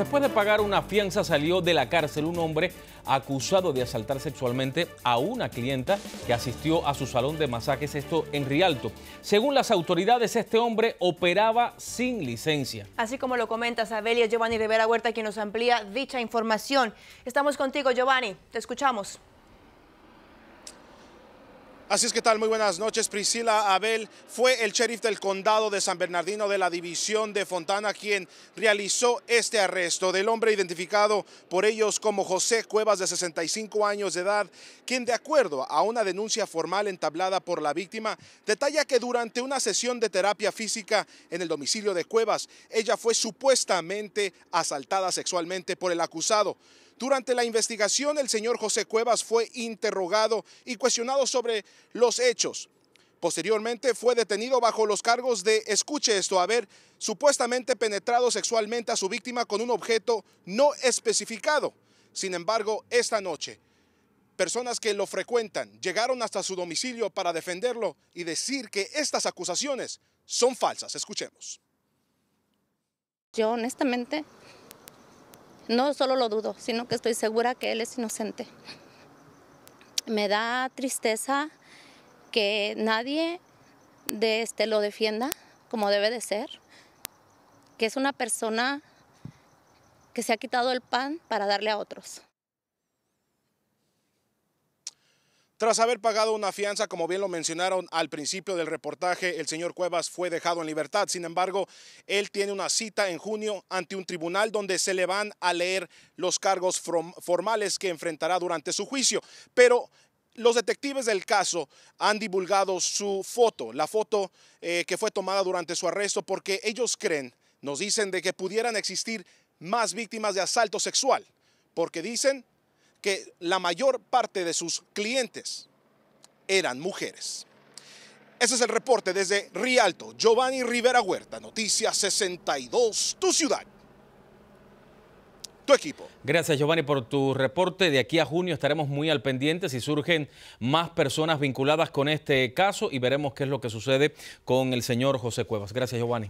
después de pagar una fianza salió de la cárcel un hombre acusado de asaltar sexualmente a una clienta que asistió a su salón de masajes, esto en Rialto. Según las autoridades, este hombre operaba sin licencia. Así como lo comenta Abelia Giovanni Rivera Huerta, quien nos amplía dicha información. Estamos contigo, Giovanni. Te escuchamos. Así es que tal, muy buenas noches. Priscila Abel fue el sheriff del condado de San Bernardino de la división de Fontana quien realizó este arresto del hombre identificado por ellos como José Cuevas de 65 años de edad, quien de acuerdo a una denuncia formal entablada por la víctima, detalla que durante una sesión de terapia física en el domicilio de Cuevas, ella fue supuestamente asaltada sexualmente por el acusado. Durante la investigación, el señor José Cuevas fue interrogado y cuestionado sobre los hechos. Posteriormente fue detenido bajo los cargos de, escuche esto, haber supuestamente penetrado sexualmente a su víctima con un objeto no especificado. Sin embargo, esta noche, personas que lo frecuentan llegaron hasta su domicilio para defenderlo y decir que estas acusaciones son falsas. Escuchemos. Yo honestamente no solo lo dudo, sino que estoy segura que él es inocente. Me da tristeza que nadie de este lo defienda como debe de ser, que es una persona que se ha quitado el pan para darle a otros. Tras haber pagado una fianza, como bien lo mencionaron al principio del reportaje, el señor Cuevas fue dejado en libertad. Sin embargo, él tiene una cita en junio ante un tribunal donde se le van a leer los cargos formales que enfrentará durante su juicio. Pero los detectives del caso han divulgado su foto, la foto eh, que fue tomada durante su arresto, porque ellos creen, nos dicen de que pudieran existir más víctimas de asalto sexual, porque dicen que la mayor parte de sus clientes eran mujeres. Ese es el reporte desde Rialto. Giovanni Rivera Huerta, Noticias 62, tu ciudad. Tu equipo. Gracias Giovanni por tu reporte. De aquí a junio estaremos muy al pendiente si surgen más personas vinculadas con este caso y veremos qué es lo que sucede con el señor José Cuevas. Gracias Giovanni.